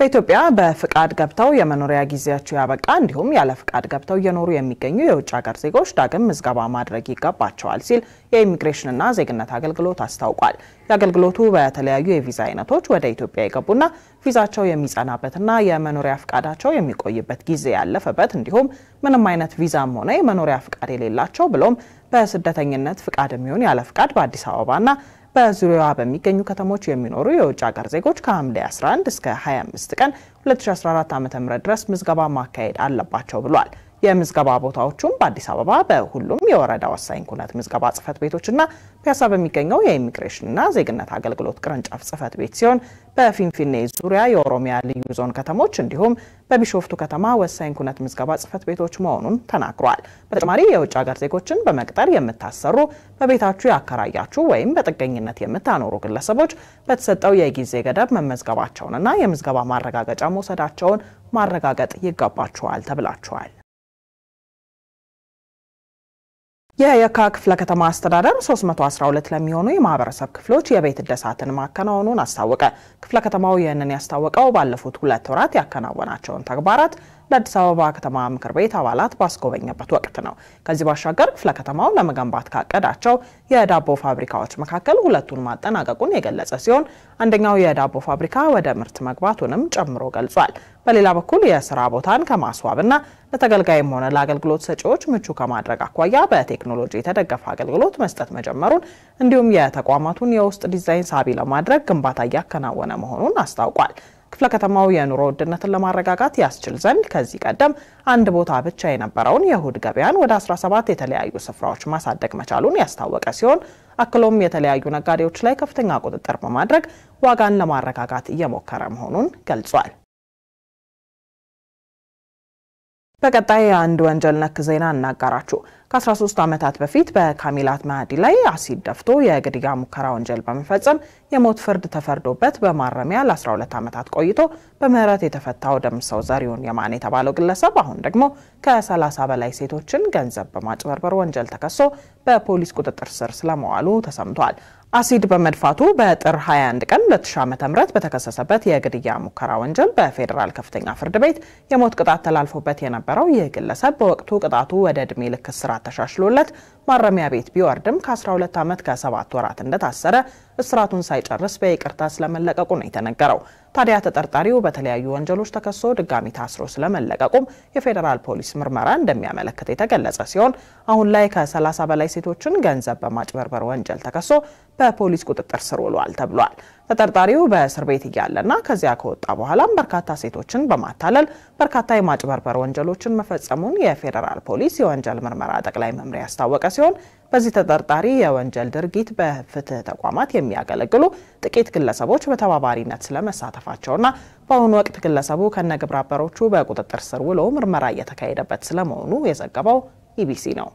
በኢትዮጵያ በፍቃድ ገብተው የመኖሪያ ጊዜያቸው ያበቃ እንዲሁም ያለ ፍቃድ ገብተው እየኖሩ የሚገኙ የውጭ ሀገር ዜጎች ዳግም ምዝገባ ማድረግ ይገባቸዋል ሲል የኢሚግሬሽንና ዜግነት አገልግሎት አስታውቋል። የአገልግሎቱ በተለያዩ የቪዛ አይነቶች ወደ ኢትዮጵያ የገቡና ቪዛቸው የሚጸናበትና የመኖሪያ ፍቃዳቸው የሚቆይበት ጊዜ ያለፈበት እንዲሁም ምንም አይነት ቪዛም ሆነ የመኖሪያ ፍቃድ የሌላቸው ብሎም በስደተኝነት ፍቃድ የሚሆን ያለ ፍቃድ በአዲስ አበባና በዙሪያዋ በሚገኙ ከተሞች የሚኖሩ የውጭ ሀገር ዜጎች ከሐምሌ 11 እስከ 25 ቀን 2014 ዓ ም ድረስ ምዝገባ ማካሄድ አለባቸው ብሏል። የምዝገባ ቦታዎቹም በአዲስ አበባ በሁሉም የወረዳ ወሳኝ ኩነት ምዝገባ ጽህፈት ቤቶችና ፒያሳ በሚገኘው የኢሚግሬሽንና ዜግነት አገልግሎት ቅርንጫፍ ጽህፈት ቤት ሲሆን በፊንፊኔ ዙሪያ የኦሮሚያ ልዩ ዞን ከተሞች እንዲሁም በቢሾፍቱ ከተማ ወሳኝ ኩነት ምዝገባ ጽህፈት ቤቶች መሆኑን ተናግሯል። በተጨማሪ የውጭ ሀገር ዜጎችን በመቅጠር የምታሰሩ፣ በቤታችሁ ያከራያችሁ ወይም በጥገኝነት የምታኖሩ ግለሰቦች በተሰጠው የጊዜ ገደብ መመዝገባቸውንና የምዝገባ ማረጋገጫ መውሰዳቸውን ማረጋገጥ ይገባችኋል ተብላችኋል። የየካ ክፍለ ከተማ አስተዳደር 312 ለሚሆኑ የማህበረሰብ ክፍሎች የቤት እደሳትን ማከናወኑን አስታወቀ። ክፍለ ከተማው ይህንን ያስታወቀው ባለፉት ሁለት ወራት ያከናወናቸውን ተግባራት ለአዲስ አበባ ከተማ ምክር ቤት አባላት ባስጎበኘበት ወቅት ነው። ከዚህ ባሻገር ክፍለ ከተማው ለመገንባት ካቀዳቸው የዳቦ ፋብሪካዎች መካከል ሁለቱን ማጠናቀቁን የገለጸ ሲሆን አንደኛው የዳቦ ፋብሪካ ወደ ምርት መግባቱንም ጨምሮ ገልጿል። በሌላ በኩል የስራ ቦታን ከማስዋብና ለተገልጋይም ሆነ ለአገልግሎት ሰጪዎች ምቹ ከማድረግ አኳያ በቴክኖሎጂ የተደገፈ አገልግሎት መስጠት መጀመሩን እንዲሁም የተቋማቱን የውስጥ ዲዛይን ሳቢ ለማድረግ ግንባታ እያከናወነ መሆኑን አስታውቋል። ክፍለ ከተማው የኑሮ ውድነትን ለማረጋጋት ያስችል ዘንድ ከዚህ ቀደም አንድ ቦታ ብቻ የነበረውን የእሁድ ገበያን ወደ 17 የተለያዩ ስፍራዎች ማሳደግ መቻሉን ያስታወቀ ሲሆን አክሎም የተለያዩ ነጋዴዎች ላይ ከፍተኛ ቁጥጥር በማድረግ ዋጋን ለማረጋጋት እየሞከረ መሆኑን ገልጿል። በቀጣይ የአንድ ወንጀል ነክ ዜና እናጋራችሁ። ከ13 ዓመታት በፊት በካሚላት ማዕዲ ላይ አሲድ ደፍቶ የግድያ ሙከራ ወንጀል በመፈጸም የሞት ፍርድ ተፈርዶበት በማረሚያ ለ12 ዓመታት ቆይቶ በምህረት የተፈታው ደምሰው ዘሪሁን የማን የተባለው ግለሰብ አሁን ደግሞ ከ30 በላይ ሴቶችን ገንዘብ በማጭበርበር ወንጀል ተከሶ በፖሊስ ቁጥጥር ስር ስለመዋሉ ተሰምቷል። አሲድ በመድፋቱ በጥር 21 ቀን 2000 ዓ.ም በተከሰሰበት የግድያ ሙከራ ወንጀል በፌዴራል ከፍተኛ ፍርድ ቤት የሞት ቅጣት ተላልፎበት የነበረው ይህ ግለሰብ በወቅቱ ቅጣቱ ወደ ዕድሜ ልክ እስራት ተሻሽሎለት ማረሚያ ቤት ቢወርድም ከ12 ዓመት ከ7 ወራት እንደታሰረ እስራቱን ሳይጨርስ በይቅርታ ስለመለቀቁ ነው የተነገረው። ታዲያ ተጠርጣሪው በተለያዩ ወንጀሎች ተከሶ ድጋሚ ታስሮ ስለመለቀቁም የፌዴራል ፖሊስ ምርመራ እንደሚያመለክት የተገለጸ ሲሆን አሁን ላይ ከ30 በላይ ሴቶችን ገንዘብ በማጭበርበር ወንጀል ተከሶ በፖሊስ ቁጥጥር ስር ውሏል ተብሏል። ተጠርጣሪው በእስር ቤት እያለና ከዚያ ከወጣ በኋላም በርካታ ሴቶችን በማታለል በርካታ የማጭበርበር ወንጀሎችን መፈጸሙን የፌዴራል ፖሊስ የወንጀል ምርመራ ጠቅላይ መምሪያ ያስታወቀ ሲሆን ሲሆን በዚህ ተጠርጣሪ የወንጀል ድርጊት በፍትህ ተቋማት የሚያገለግሉ ጥቂት ግለሰቦች በተባባሪነት ስለመሳተፋቸውና በአሁኑ ወቅት ግለሰቡ ከነ ግብረ አበሮቹ በቁጥጥር ስር ውሎ ምርመራ እየተካሄደበት ስለመሆኑ የዘገበው ኢቢሲ ነው።